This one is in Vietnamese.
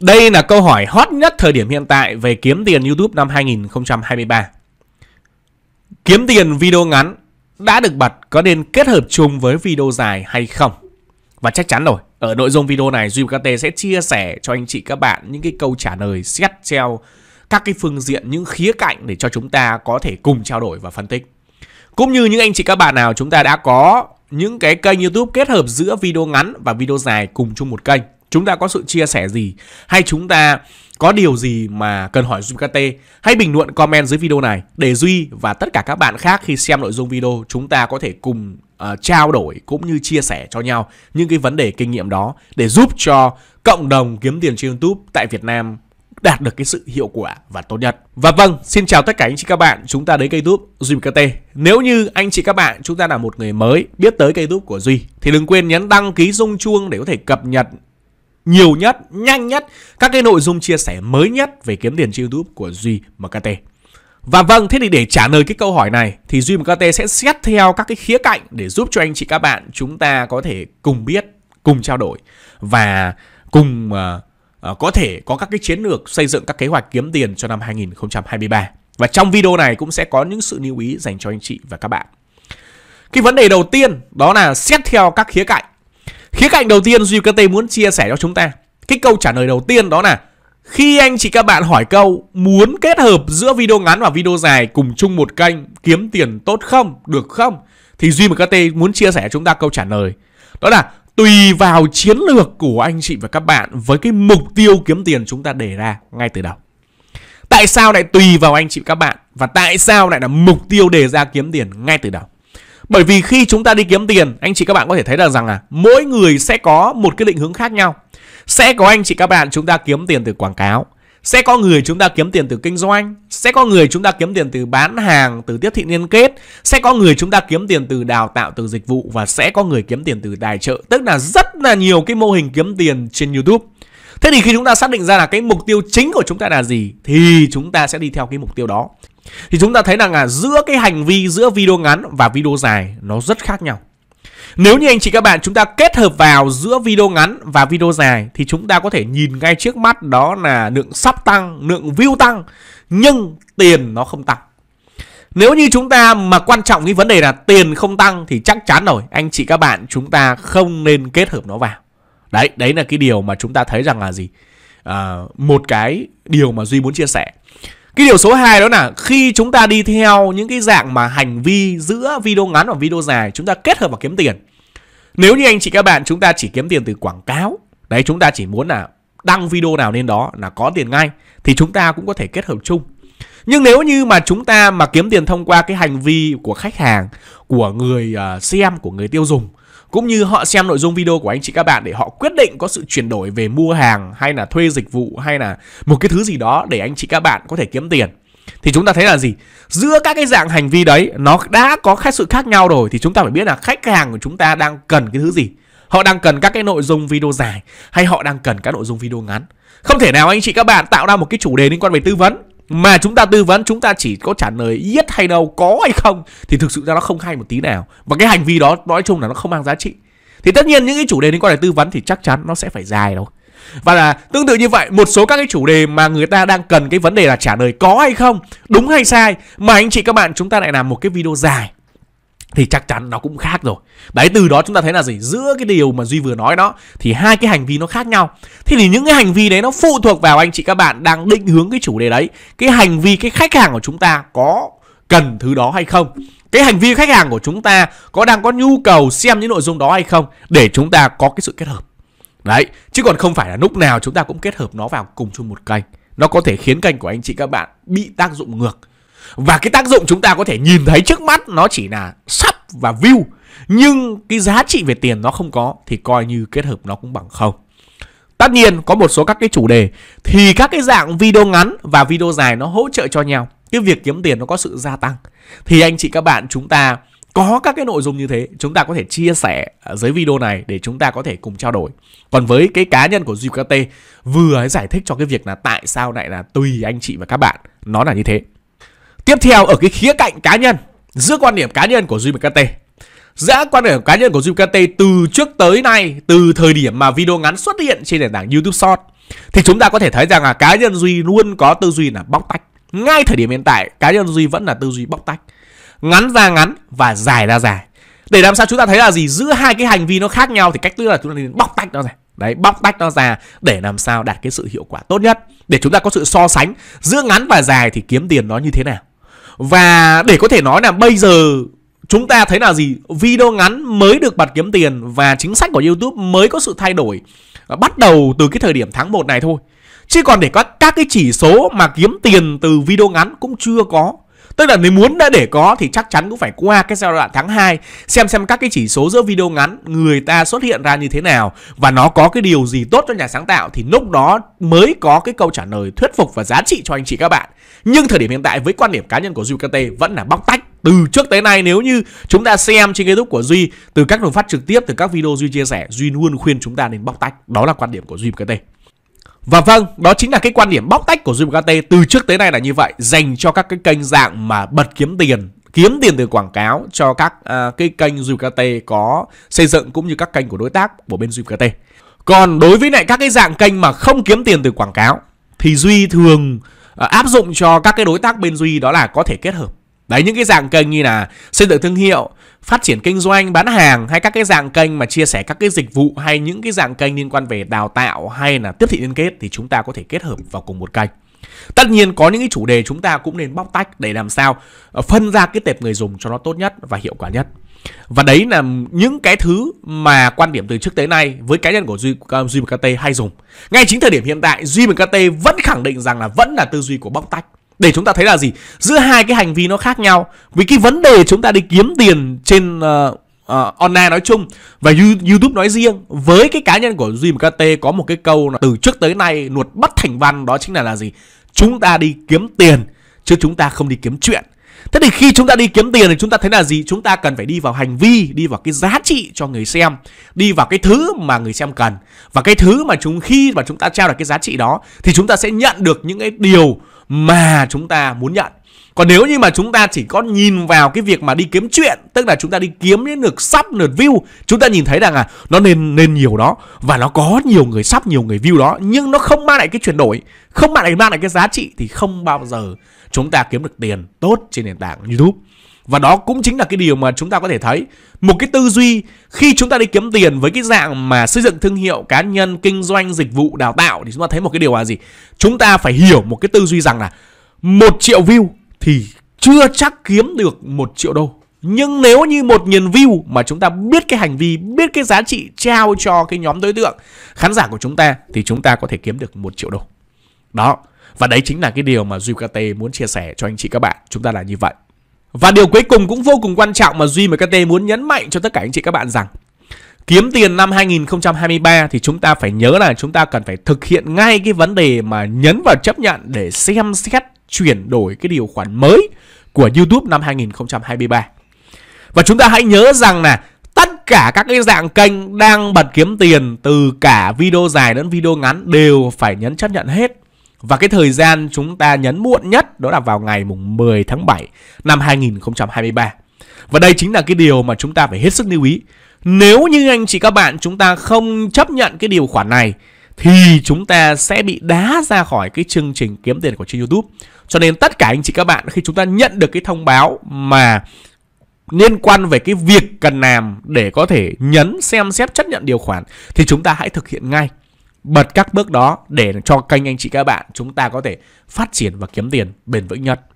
Đây là câu hỏi hot nhất thời điểm hiện tại về kiếm tiền YouTube năm 2023. Kiếm tiền video ngắn đã được bật có nên kết hợp chung với video dài hay không? Và chắc chắn rồi, ở nội dung video này Duy KT sẽ chia sẻ cho anh chị các bạn những cái câu trả lời xét treo các cái phương diện, những khía cạnh để cho chúng ta có thể cùng trao đổi và phân tích. Cũng như những anh chị các bạn nào chúng ta đã có những cái kênh YouTube kết hợp giữa video ngắn và video dài cùng chung một kênh chúng ta có sự chia sẻ gì hay chúng ta có điều gì mà cần hỏi Duy KT hãy bình luận comment dưới video này để Duy và tất cả các bạn khác khi xem nội dung video chúng ta có thể cùng uh, trao đổi cũng như chia sẻ cho nhau những cái vấn đề kinh nghiệm đó để giúp cho cộng đồng kiếm tiền trên YouTube tại Việt Nam đạt được cái sự hiệu quả và tốt nhất. Và vâng, xin chào tất cả anh chị các bạn, chúng ta đến kênh YouTube Duy KT. Nếu như anh chị các bạn chúng ta là một người mới biết tới kênh YouTube của Duy thì đừng quên nhấn đăng ký rung chuông để có thể cập nhật nhiều nhất, nhanh nhất các cái nội dung chia sẻ mới nhất về kiếm tiền trên YouTube của Duy MKT. Và vâng, thế thì để trả lời cái câu hỏi này thì Duy MKT sẽ xét theo các cái khía cạnh để giúp cho anh chị các bạn chúng ta có thể cùng biết, cùng trao đổi và cùng uh, uh, có thể có các cái chiến lược xây dựng các kế hoạch kiếm tiền cho năm 2023. Và trong video này cũng sẽ có những sự lưu ý dành cho anh chị và các bạn. Cái vấn đề đầu tiên đó là xét theo các khía cạnh Khía cạnh đầu tiên JKT muốn chia sẻ cho chúng ta Cái câu trả lời đầu tiên đó là Khi anh chị các bạn hỏi câu Muốn kết hợp giữa video ngắn và video dài Cùng chung một kênh kiếm tiền tốt không? Được không? Thì Duy và KT muốn chia sẻ cho chúng ta câu trả lời Đó là tùy vào chiến lược của anh chị và các bạn Với cái mục tiêu kiếm tiền chúng ta đề ra ngay từ đầu Tại sao lại tùy vào anh chị các bạn Và tại sao lại là mục tiêu đề ra kiếm tiền ngay từ đầu bởi vì khi chúng ta đi kiếm tiền, anh chị các bạn có thể thấy là rằng là mỗi người sẽ có một cái định hướng khác nhau. Sẽ có anh chị các bạn chúng ta kiếm tiền từ quảng cáo, sẽ có người chúng ta kiếm tiền từ kinh doanh, sẽ có người chúng ta kiếm tiền từ bán hàng, từ tiếp thị liên kết, sẽ có người chúng ta kiếm tiền từ đào tạo từ dịch vụ và sẽ có người kiếm tiền từ tài trợ. Tức là rất là nhiều cái mô hình kiếm tiền trên YouTube. Thế thì khi chúng ta xác định ra là cái mục tiêu chính của chúng ta là gì thì chúng ta sẽ đi theo cái mục tiêu đó. Thì chúng ta thấy rằng là giữa cái hành vi giữa video ngắn và video dài nó rất khác nhau. Nếu như anh chị các bạn chúng ta kết hợp vào giữa video ngắn và video dài thì chúng ta có thể nhìn ngay trước mắt đó là lượng sắp tăng, lượng view tăng nhưng tiền nó không tăng. Nếu như chúng ta mà quan trọng cái vấn đề là tiền không tăng thì chắc chắn rồi anh chị các bạn chúng ta không nên kết hợp nó vào đấy đấy là cái điều mà chúng ta thấy rằng là gì à, một cái điều mà duy muốn chia sẻ cái điều số 2 đó là khi chúng ta đi theo những cái dạng mà hành vi giữa video ngắn và video dài chúng ta kết hợp vào kiếm tiền nếu như anh chị các bạn chúng ta chỉ kiếm tiền từ quảng cáo đấy chúng ta chỉ muốn là đăng video nào lên đó là có tiền ngay thì chúng ta cũng có thể kết hợp chung nhưng nếu như mà chúng ta mà kiếm tiền thông qua cái hành vi của khách hàng của người à, xem của người tiêu dùng cũng như họ xem nội dung video của anh chị các bạn để họ quyết định có sự chuyển đổi về mua hàng hay là thuê dịch vụ hay là một cái thứ gì đó để anh chị các bạn có thể kiếm tiền thì chúng ta thấy là gì giữa các cái dạng hành vi đấy nó đã có khác sự khác nhau rồi thì chúng ta phải biết là khách hàng của chúng ta đang cần cái thứ gì họ đang cần các cái nội dung video dài hay họ đang cần các nội dung video ngắn không thể nào anh chị các bạn tạo ra một cái chủ đề liên quan về tư vấn mà chúng ta tư vấn chúng ta chỉ có trả lời yes hay đâu có hay không thì thực sự ra nó không hay một tí nào và cái hành vi đó nói chung là nó không mang giá trị thì tất nhiên những cái chủ đề liên quan đến tư vấn thì chắc chắn nó sẽ phải dài đâu và là tương tự như vậy một số các cái chủ đề mà người ta đang cần cái vấn đề là trả lời có hay không đúng hay sai mà anh chị các bạn chúng ta lại làm một cái video dài thì chắc chắn nó cũng khác rồi đấy từ đó chúng ta thấy là gì giữa cái điều mà duy vừa nói đó thì hai cái hành vi nó khác nhau thế thì những cái hành vi đấy nó phụ thuộc vào anh chị các bạn đang định hướng cái chủ đề đấy cái hành vi cái khách hàng của chúng ta có cần thứ đó hay không cái hành vi khách hàng của chúng ta có đang có nhu cầu xem những nội dung đó hay không để chúng ta có cái sự kết hợp đấy chứ còn không phải là lúc nào chúng ta cũng kết hợp nó vào cùng chung một kênh nó có thể khiến kênh của anh chị các bạn bị tác dụng ngược và cái tác dụng chúng ta có thể nhìn thấy trước mắt nó chỉ là sub và view nhưng cái giá trị về tiền nó không có thì coi như kết hợp nó cũng bằng không. Tất nhiên có một số các cái chủ đề thì các cái dạng video ngắn và video dài nó hỗ trợ cho nhau. Cái việc kiếm tiền nó có sự gia tăng. Thì anh chị các bạn chúng ta có các cái nội dung như thế chúng ta có thể chia sẻ dưới video này để chúng ta có thể cùng trao đổi còn với cái cá nhân của duy kt vừa giải thích cho cái việc là tại sao lại là tùy anh chị và các bạn nó là như thế Tiếp theo ở cái khía cạnh cá nhân, giữa quan điểm cá nhân của Duy MKT. Giữa quan điểm cá nhân của Duy MKT từ trước tới nay, từ thời điểm mà video ngắn xuất hiện trên nền tảng YouTube Short thì chúng ta có thể thấy rằng là cá nhân Duy luôn có tư duy là bóc tách. Ngay thời điểm hiện tại, cá nhân Duy vẫn là tư duy bóc tách. Ngắn ra ngắn và dài ra dài. Để làm sao chúng ta thấy là gì giữa hai cái hành vi nó khác nhau thì cách tức là chúng ta nên bóc tách nó ra. Đấy, bóc tách nó ra để làm sao đạt cái sự hiệu quả tốt nhất. Để chúng ta có sự so sánh giữa ngắn và dài thì kiếm tiền nó như thế nào. Và để có thể nói là bây giờ chúng ta thấy là gì? Video ngắn mới được bật kiếm tiền và chính sách của YouTube mới có sự thay đổi à, bắt đầu từ cái thời điểm tháng 1 này thôi. Chứ còn để có các cái chỉ số mà kiếm tiền từ video ngắn cũng chưa có. Tức là nếu muốn đã để có thì chắc chắn cũng phải qua cái giai đoạn tháng 2 xem xem các cái chỉ số giữa video ngắn người ta xuất hiện ra như thế nào và nó có cái điều gì tốt cho nhà sáng tạo thì lúc đó mới có cái câu trả lời thuyết phục và giá trị cho anh chị các bạn. Nhưng thời điểm hiện tại với quan điểm cá nhân của Duy vẫn là bóc tách từ trước tới nay nếu như chúng ta xem trên youtube của duy từ các đường phát trực tiếp từ các video duy chia sẻ duy luôn khuyên chúng ta nên bóc tách đó là quan điểm của duy mt và vâng, đó chính là cái quan điểm bóc tách của Jumgate từ trước tới nay là như vậy, dành cho các cái kênh dạng mà bật kiếm tiền kiếm tiền từ quảng cáo cho các uh, cái kênh Jumgate có xây dựng cũng như các kênh của đối tác của bên Jumgate. Còn đối với lại các cái dạng kênh mà không kiếm tiền từ quảng cáo thì Duy thường uh, áp dụng cho các cái đối tác bên Duy đó là có thể kết hợp. Đấy những cái dạng kênh như là xây dựng thương hiệu, phát triển kinh doanh, bán hàng hay các cái dạng kênh mà chia sẻ các cái dịch vụ hay những cái dạng kênh liên quan về đào tạo hay là tiếp thị liên kết thì chúng ta có thể kết hợp vào cùng một kênh. Tất nhiên có những cái chủ đề chúng ta cũng nên bóc tách để làm sao ờ, phân ra cái tệp người dùng cho nó tốt nhất và hiệu quả nhất. Và đấy là những cái thứ mà quan điểm từ trước tới nay với cá nhân của Duy, uh, Duy MKT hay dùng. Ngay chính thời điểm hiện tại, Duy MKT vẫn khẳng định rằng là vẫn là tư duy của bóc tách để chúng ta thấy là gì giữa hai cái hành vi nó khác nhau vì cái vấn đề chúng ta đi kiếm tiền trên uh, uh, online nói chung và YouTube nói riêng với cái cá nhân của Jim KT có một cái câu là từ trước tới nay nuột bắt thành văn đó chính là là gì chúng ta đi kiếm tiền chứ chúng ta không đi kiếm chuyện thế thì khi chúng ta đi kiếm tiền thì chúng ta thấy là gì chúng ta cần phải đi vào hành vi đi vào cái giá trị cho người xem đi vào cái thứ mà người xem cần và cái thứ mà chúng khi mà chúng ta trao được cái giá trị đó thì chúng ta sẽ nhận được những cái điều mà chúng ta muốn nhận còn nếu như mà chúng ta chỉ có nhìn vào cái việc mà đi kiếm chuyện tức là chúng ta đi kiếm những lượt sắp lượt view chúng ta nhìn thấy rằng là nó nên nên nhiều đó và nó có nhiều người sắp nhiều người view đó nhưng nó không mang lại cái chuyển đổi không mang lại mang lại cái giá trị thì không bao giờ chúng ta kiếm được tiền tốt trên nền tảng youtube và đó cũng chính là cái điều mà chúng ta có thể thấy Một cái tư duy khi chúng ta đi kiếm tiền với cái dạng mà xây dựng thương hiệu cá nhân, kinh doanh, dịch vụ, đào tạo Thì chúng ta thấy một cái điều là gì? Chúng ta phải hiểu một cái tư duy rằng là một triệu view thì chưa chắc kiếm được một triệu đô nhưng nếu như một nghìn view mà chúng ta biết cái hành vi, biết cái giá trị trao cho cái nhóm đối tượng khán giả của chúng ta thì chúng ta có thể kiếm được một triệu đô. Đó. Và đấy chính là cái điều mà Duy KT muốn chia sẻ cho anh chị các bạn. Chúng ta là như vậy. Và điều cuối cùng cũng vô cùng quan trọng mà Duy và MKT muốn nhấn mạnh cho tất cả anh chị các bạn rằng kiếm tiền năm 2023 thì chúng ta phải nhớ là chúng ta cần phải thực hiện ngay cái vấn đề mà nhấn vào chấp nhận để xem xét chuyển đổi cái điều khoản mới của YouTube năm 2023. Và chúng ta hãy nhớ rằng là tất cả các cái dạng kênh đang bật kiếm tiền từ cả video dài đến video ngắn đều phải nhấn chấp nhận hết và cái thời gian chúng ta nhấn muộn nhất đó là vào ngày mùng 10 tháng 7 năm 2023. Và đây chính là cái điều mà chúng ta phải hết sức lưu ý. Nếu như anh chị các bạn chúng ta không chấp nhận cái điều khoản này thì chúng ta sẽ bị đá ra khỏi cái chương trình kiếm tiền của trên YouTube. Cho nên tất cả anh chị các bạn khi chúng ta nhận được cái thông báo mà liên quan về cái việc cần làm để có thể nhấn xem xét chấp nhận điều khoản thì chúng ta hãy thực hiện ngay bật các bước đó để cho kênh anh chị các bạn chúng ta có thể phát triển và kiếm tiền bền vững nhất